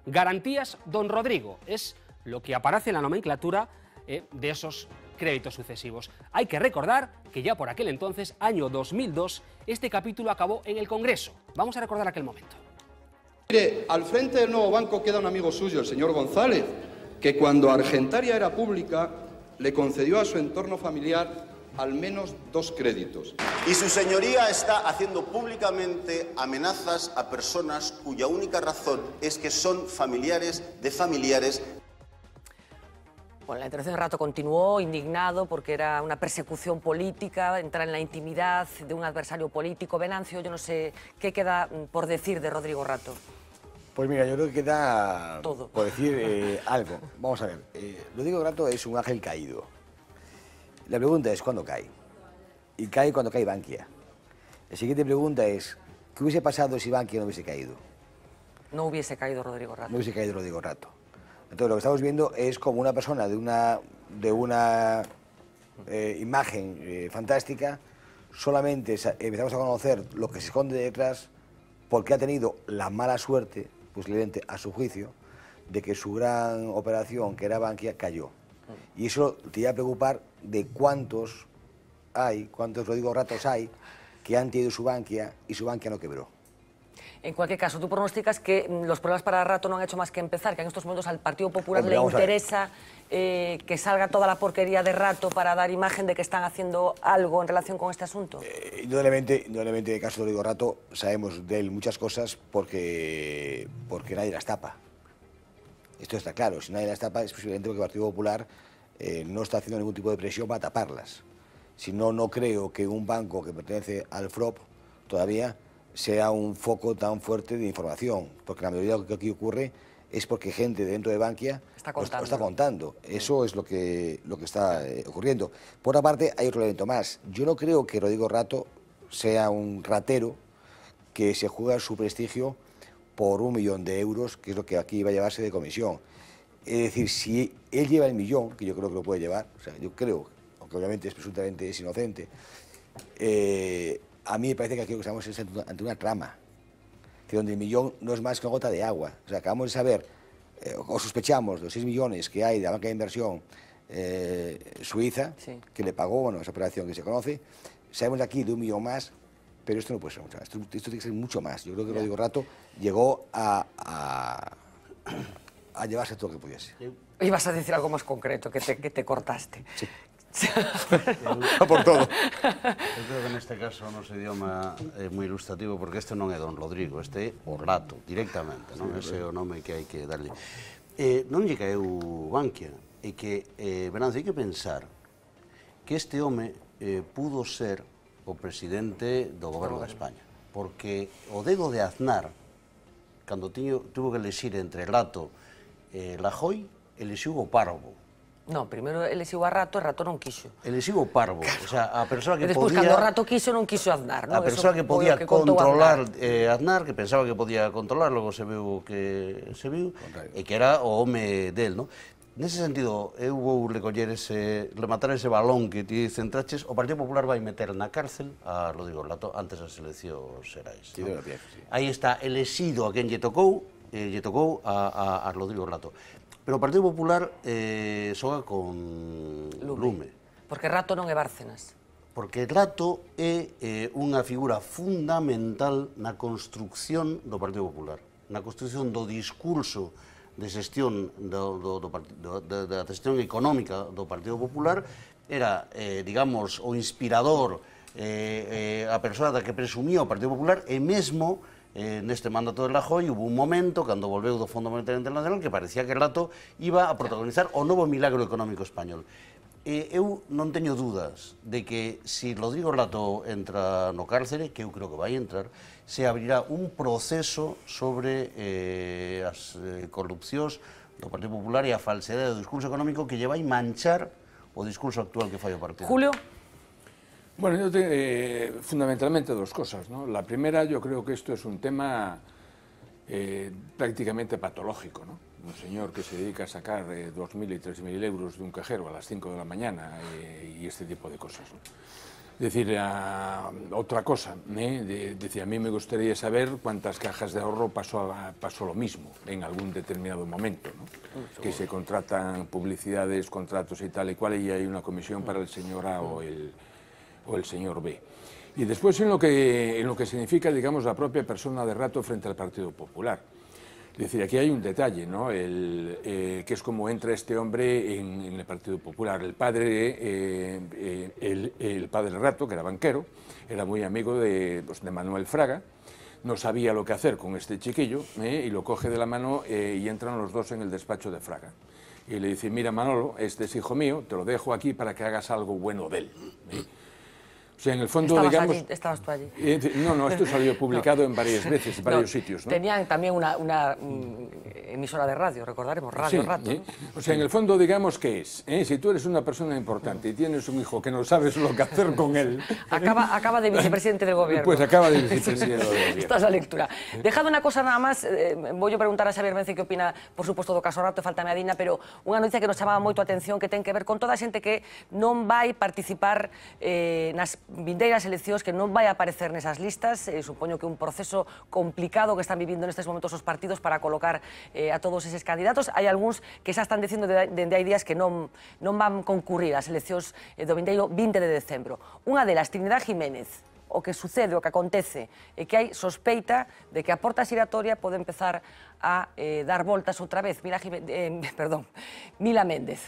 Speaker 5: Garantías Don Rodrigo es lo que aparece en la nomenclatura eh, de esos créditos sucesivos. Hay que recordar que ya por aquel entonces, año 2002, este capítulo acabó en el Congreso. Vamos a recordar aquel momento.
Speaker 3: Mire, al frente del nuevo banco queda un amigo suyo, el señor González, que cuando Argentaria era pública le concedió a su entorno familiar al menos dos créditos. Y su señoría está haciendo públicamente amenazas a personas cuya única razón es que son familiares de familiares.
Speaker 1: Bueno, la intervención de rato continuó indignado porque era una persecución política, entrar en la intimidad de un adversario político. Venancio, yo no sé qué queda por decir de Rodrigo Rato.
Speaker 4: Pues mira, yo creo que da por decir eh, algo. Vamos a ver, Rodrigo eh, Rato es un ángel caído. La pregunta es, ¿cuándo cae? Y cae cuando cae Bankia. La siguiente pregunta es, ¿qué hubiese pasado si Bankia no hubiese caído?
Speaker 1: No hubiese caído Rodrigo Rato. No hubiese
Speaker 4: caído Rodrigo Rato. Entonces, lo que estamos viendo es como una persona de una, de una eh, imagen fantástica, solamente empezamos a conocer lo que se esconde detrás porque ha tenido la mala suerte a su juicio, de que su gran operación, que era Bankia, cayó. Mm. Y eso te iba a preocupar de cuántos hay, cuántos, lo digo, ratos hay, que han tenido su Bankia y su Bankia no quebró.
Speaker 1: En cualquier caso, tú pronosticas que mm, los problemas para rato no han hecho más que empezar, que en estos momentos al Partido Popular le interesa eh, que salga toda la porquería de rato para dar imagen de que están haciendo algo en relación con este asunto? Eh,
Speaker 4: indudablemente, indudablemente, en caso de Rodrigo Rato, sabemos de él muchas cosas porque, porque nadie las tapa. Esto está claro, si nadie las tapa es posiblemente porque el Partido Popular eh, no está haciendo ningún tipo de presión para taparlas. Si no, no creo que un banco que pertenece al FROP todavía sea un foco tan fuerte de información, porque la mayoría de lo que aquí ocurre es porque gente dentro de Bankia está está contando. Eso es lo que, lo que está eh, ocurriendo. Por otra parte, hay otro elemento más. Yo no creo que Rodrigo Rato sea un ratero que se juega su prestigio por un millón de euros, que es lo que aquí va a llevarse de comisión. Es decir, si él lleva el millón, que yo creo que lo puede llevar, o sea, yo creo, aunque obviamente es presuntamente es inocente, eh, a mí me parece que aquí estamos ante una trama que donde el millón no es más que una gota de agua. O sea, acabamos de saber, eh, o sospechamos, los 6 millones que hay de la banca de inversión eh, suiza, que le pagó, esa operación que se conoce, sabemos aquí de un millón más, pero esto no puede ser mucho más, esto, tiene que ser mucho más. Yo creo que lo digo rato, llegó a, a, llevarse todo lo que pudiese.
Speaker 1: Ibas a decir algo más concreto, que te, que te cortaste. Sí.
Speaker 3: a por todo. Eu creo que neste caso o noso idioma é moi ilustrativo porque este non é Don Rodrigo, este é o rato, directamente, non? Ese é o nome que hai que darlle. Eh, non lle caeu Bankia, e que, eh, Venancio, hai que pensar que este home eh, pudo ser o presidente do goberno de España, porque o dedo de Aznar, cando tiño, tuvo que elexir entre Lato e eh, Lajoy, elexiu o Parvo,
Speaker 1: No, primeiro elexiu a rato e rato non quixo.
Speaker 3: Elexiu o parvo, claro. o sea, a persoa que después, podía... Despois, cando
Speaker 1: rato quixo, non quixo Aznar, non? A persoa que podía que controlar
Speaker 3: Aznar. Eh, Aznar, que pensaba que podía controlar, logo se viu que se viu, e que era o home del, non? Nese sentido, eu vou recoller ese, rematar ese balón que ti centraches, o Partido Popular vai meter na cárcel a Rodrigo Lato antes das eleccións xerais. ¿no? Sí, sí. Aí está elexido a quen lle tocou, eh, lle tocou a, a, a Rodrigo Lato. Pero o Partido Popular eh, xoga con Lume. Lume.
Speaker 1: Porque Rato non é Bárcenas.
Speaker 3: Porque Rato é eh, unha figura fundamental na construcción do Partido Popular, na construcción do discurso de xestión do, do, do, do, da, da xestión económica do Partido Popular era, eh, digamos, o inspirador, eh, eh, a persoa da que presumía o Partido Popular e mesmo eh, neste mandato de Rajoy hubo un momento cando volveu do Fondo Monetario Internacional que parecía que Rato iba a protagonizar o novo milagro económico español. Eh, eu non teño dudas de que se si Rodrigo Rato entra no cárcere, que eu creo que vai entrar, se abrirá un proceso sobre eh, as eh, corrupcións do Partido Popular e a
Speaker 7: falsedade do discurso económico que lle vai manchar o discurso actual que fai o partido. Julio? Bueno, yo eh, fundamentalmente dos cosas. ¿no? La primera, yo creo que esto es un tema eh, prácticamente patológico. ¿no? Un señor que se dedica a sacar 2.000 eh, y 3.000 euros de un cajero a las 5 de la mañana y este tipo de cosas. ¿no? decir, ah, otra cosa, ¿eh? a mí me gustaría saber cuántas cajas de ahorro pasó, lo mismo en algún determinado momento, ¿no? que se contratan publicidades, contratos y tal y cual, y hay una comisión para el señor A o el, o el señor B. Y después en lo que, en lo que significa, digamos, la propia persona de rato frente al Partido Popular. Es decir, aquí hay un detalle, ¿no? Eh, que es como entra este hombre en, el Partido Popular. El padre, de eh, eh, el, el, padre Rato, que era banquero, era muy amigo de, pues, de Manuel Fraga, no sabía lo que hacer con este chiquillo y lo coge de la mano y entran los dos en el despacho de Fraga. Y le dice, mira Manolo, este es hijo mío, te lo dejo aquí para que hagas algo bueno de él. O sea, en el fondo, digamos... tú allí. no, no, esto salió publicado en varias veces, en varios sitios. Tenían
Speaker 1: también una, emisora de radio, recordaremos, Radio Rato.
Speaker 7: o sea, en el fondo, digamos que es. Eh, si tú eres una persona importante y tienes un hijo que no sabes lo que hacer con él... *laughs* acaba, acaba de vicepresidente del gobierno. Pues acaba de *laughs* vicepresidente del gobierno. Esta es la lectura.
Speaker 1: Dejado una cosa nada más, eh, voy a preguntar a Xavier Vence qué opina, por supuesto, do caso Rato Falta Medina, pero una noticia que nos llamaba mucho atención que tiene que ver con toda la gente que no va a participar eh, las Vindeiras las e eleccións que non a aparecer en esas listas, ...supongo eh, supoño que un proceso complicado que están viviendo en estos momentos los partidos para colocar eh, a todos esos candidatos. ...hay algunos que se están diciendo de, días que no van van concurrir as eleccións eh, do vindeiro 20 de decembro. de las, Trinidad Jiménez, o que sucede, o que acontece, é que hay sospeita de que a porta puede empezar a eh, dar vueltas otra vez. Mila, Jiménez, *laughs* perdón, Mila Méndez.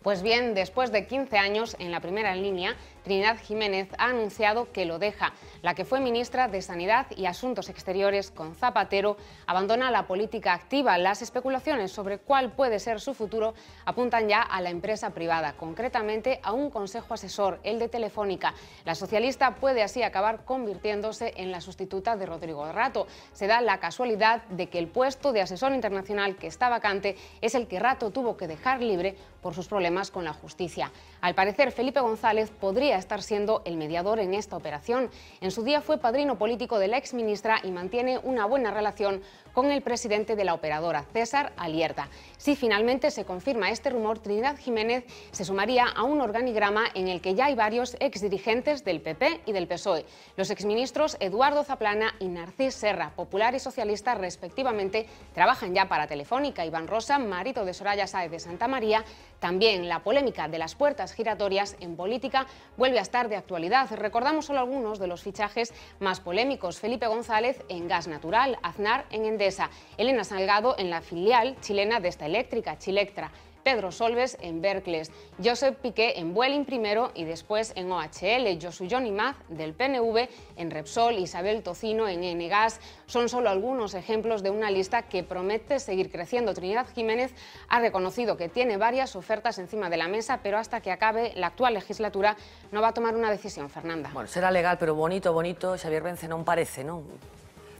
Speaker 8: Pues bien, después de 15 años en la primera línea, Trinidad Jiménez ha anunciado que lo deja. La que fue ministra de Sanidad y Asuntos Exteriores con Zapatero abandona la política activa. Las especulaciones sobre cuál puede ser su futuro apuntan ya a la empresa privada, concretamente a un consejo asesor, el de Telefónica. La socialista puede así acabar convirtiéndose en la sustituta de Rodrigo Rato. Se da la casualidad de que el puesto de asesor internacional que está vacante es el que Rato tuvo que dejar libre por sus problemas con la justicia. Al parecer, Felipe González podría estar siendo el mediador en esta operación. En su día fue padrino político de la exministra y mantiene una buena relación con el presidente de la operadora, César Alierta. Si finalmente se confirma este rumor, Trinidad Jiménez se sumaría a un organigrama en el que ya hay varios exdirigentes del PP y del PSOE. Los exministros Eduardo Zaplana y Narcís Serra, popular y socialista respectivamente, trabajan ya para Telefónica. Iván Rosa, marido de Soraya Sáez de Santa María, también la polémica de las puertas giratorias en política vuelve a estar de actualidad. Recordamos solo algunos de los fichajes más polémicos. Felipe González en gas natural, Aznar en Endesa, Elena Salgado en la filial chilena de esta eléctrica, Chilectra. Pedro Solves en Bercles, Josep Piqué en Vueling primero y después en OHL, Josu Johnny Maz del PNV en Repsol, Isabel Tocino en Enegas. Son solo algunos ejemplos de una lista que promete seguir creciendo. Trinidad Jiménez ha reconocido que tiene varias ofertas encima de la mesa, pero hasta que acabe la actual legislatura
Speaker 1: no va a tomar una decisión, Fernanda. Bueno, será legal, pero bonito, bonito, Xavier vence no parece, ¿no?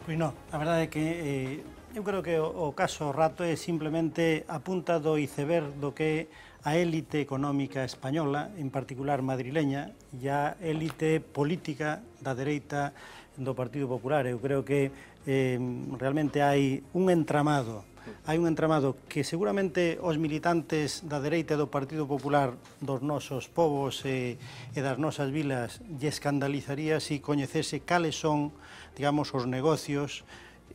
Speaker 2: Pues no, la verdad es que... Eh, Eu creo que o, caso Rato é simplemente a punta do iceberg do que a élite económica española, en particular madrileña, e a élite política da dereita do Partido Popular. Eu creo que eh, realmente hai un entramado hai un entramado que seguramente os militantes da dereita do Partido Popular dos nosos povos e, eh, e das nosas vilas lle escandalizaría se si coñecese cales son, digamos, os negocios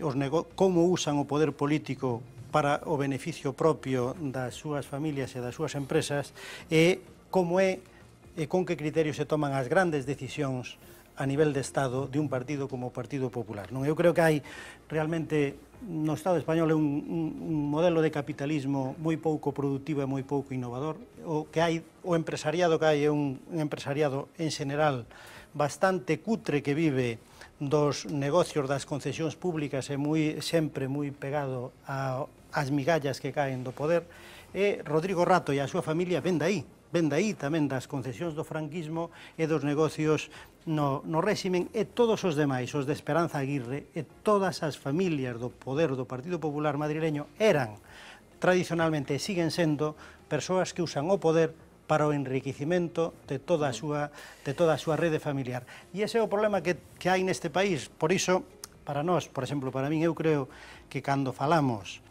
Speaker 2: os nego como usan o poder político para o beneficio propio das súas familias e das súas empresas e como é e con que criterios se toman as grandes decisións a nivel de Estado de un partido como o Partido Popular. Non Eu creo que hai realmente no Estado español é un, un, un modelo de capitalismo moi pouco productivo e moi pouco innovador. O que hai o empresariado que hai é un, un empresariado en general bastante cutre que vive dos negocios das concesións públicas é moi sempre moi pegado a, as migallas que caen do poder, e Rodrigo Rato e a súa familia ven aí, ven aí tamén das concesións do franquismo e dos negocios no, no réximen e todos os demais, os de Esperanza Aguirre e todas as familias do poder do Partido Popular madrileño eran tradicionalmente e siguen sendo persoas que usan o poder para o enriquecimento de toda a súa, de toda a súa rede familiar. E ese é o problema que, que hai neste país. Por iso, para nós, por exemplo, para min, eu creo que cando falamos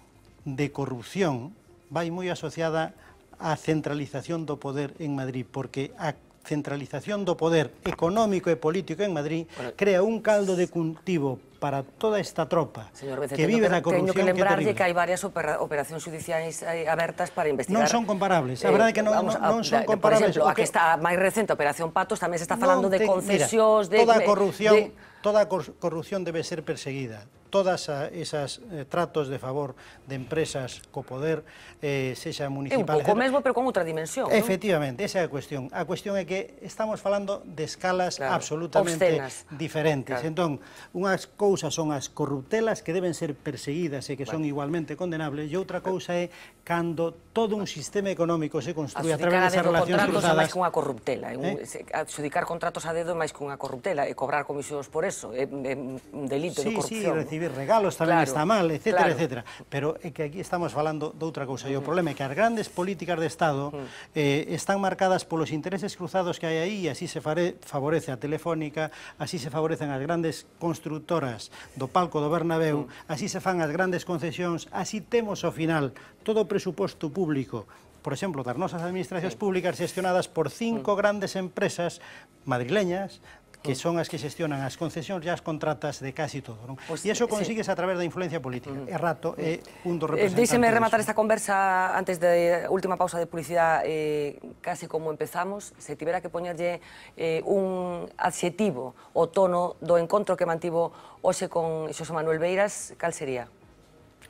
Speaker 2: de corrupción vai moi asociada á centralización do poder en Madrid, porque a centralización do poder económico e político en Madrid bueno, crea un caldo de cultivo para toda esta tropa Señor
Speaker 1: Bece, que vive da corrupción teño que lembrarlle que, que hai varias operacións judiciais eh, abertas para investigar. Non son
Speaker 2: comparables. A eh, verdade eh, que non, vamos, non, son comparables. Por exemplo, a que
Speaker 1: está a máis recente Operación Patos tamén se está falando te, de concesións... Mira, de, toda a corrupción...
Speaker 2: De, toda a corrupción debe ser perseguida todas a, esas eh, tratos de favor de empresas co poder, eh, sexa municipal... É un pouco mesmo,
Speaker 1: pero con outra dimensión.
Speaker 2: Efectivamente, non? esa é a cuestión. A cuestión é que estamos falando de escalas claro, absolutamente obscenas. diferentes. Claro. Entón, unhas cousas son as corruptelas que deben ser perseguidas e que bueno. son igualmente condenables, e outra cousa é cando todo un sistema económico se construe a través de esas relacións cruzadas... máis
Speaker 1: cunha corruptela. Eh? Un, adxudicar contratos a dedo máis cunha corruptela e cobrar comisións por eso. É, é un delito sí, de corrupción. Sí,
Speaker 2: sí, recibir regalos, tamén claro, está mal, etcétera, claro. etcétera. Pero é que aquí estamos falando doutra cousa. E o problema é que as grandes políticas de Estado eh, están marcadas polos intereses cruzados que hai aí e así se fare, favorece a Telefónica, así se favorecen as grandes constructoras do palco do Bernabéu, así se fan as grandes concesións, así temos ao final todo o presuposto público por exemplo, das nosas administracións públicas xestionadas por cinco grandes empresas madrileñas, que son as que xestionan as concesións e as contratas de casi todo. Non? Pues, pois e iso consigues sí. a través da influencia política. Mm. É E rato é eh, un dos eh, representantes... Díxeme díseme rematar esta
Speaker 1: conversa antes da última pausa de publicidade, eh, case como empezamos, se tivera que poñerlle eh, un adxetivo o tono do encontro que mantivo hoxe con Xosé Manuel Beiras, cal sería?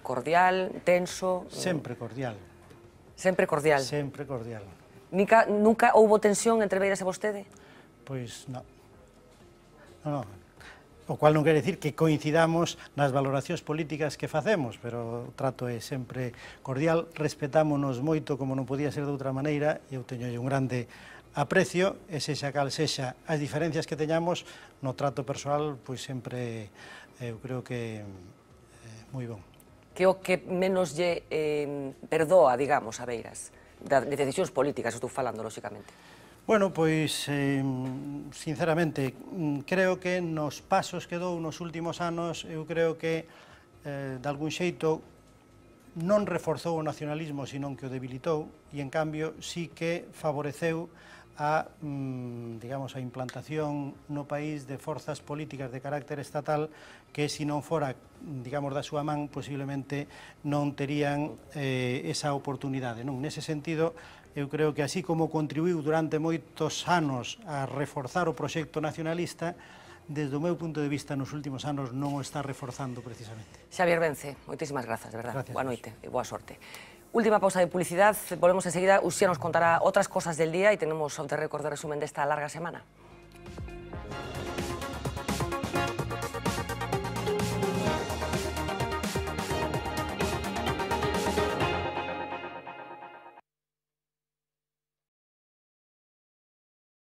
Speaker 1: Cordial, tenso... Sempre cordial. Sempre
Speaker 2: cordial. Sempre cordial.
Speaker 1: Nica, nunca houbo tensión entre Beiras e vostede?
Speaker 2: Pois non. No, no. O cual non quer decir que coincidamos nas valoracións políticas que facemos, pero o trato é sempre cordial, respetámonos moito como non podía ser de outra maneira, e eu teño un grande aprecio, e xa cal sexa as diferencias que teñamos no trato personal, pois sempre eh, eu creo que é eh, moi bon.
Speaker 1: Que o que menos lle eh, perdoa, digamos, a Beiras, das decisións políticas, estou falando, lóxicamente.
Speaker 2: Bueno, pois, eh, sinceramente, mm, creo que nos pasos que dou nos últimos anos, eu creo que, eh, de algún xeito, non reforzou o nacionalismo, senón que o debilitou, e, en cambio, sí que favoreceu a, mm, digamos, a implantación no país de forzas políticas de carácter estatal que, se si non fora, digamos, da súa man, posiblemente non terían eh, esa oportunidade. Non? Nese sentido, eu creo que así como contribuiu durante moitos anos a reforzar o proxecto nacionalista, desde o meu punto de vista nos últimos anos non o está reforzando precisamente.
Speaker 1: Xavier Vence, moitísimas grazas, verdad? Gracias, boa noite e boa sorte. Última pausa de publicidade, volvemos enseguida, Uxía nos contará outras cosas del día e tenemos de récord de resumen desta larga semana.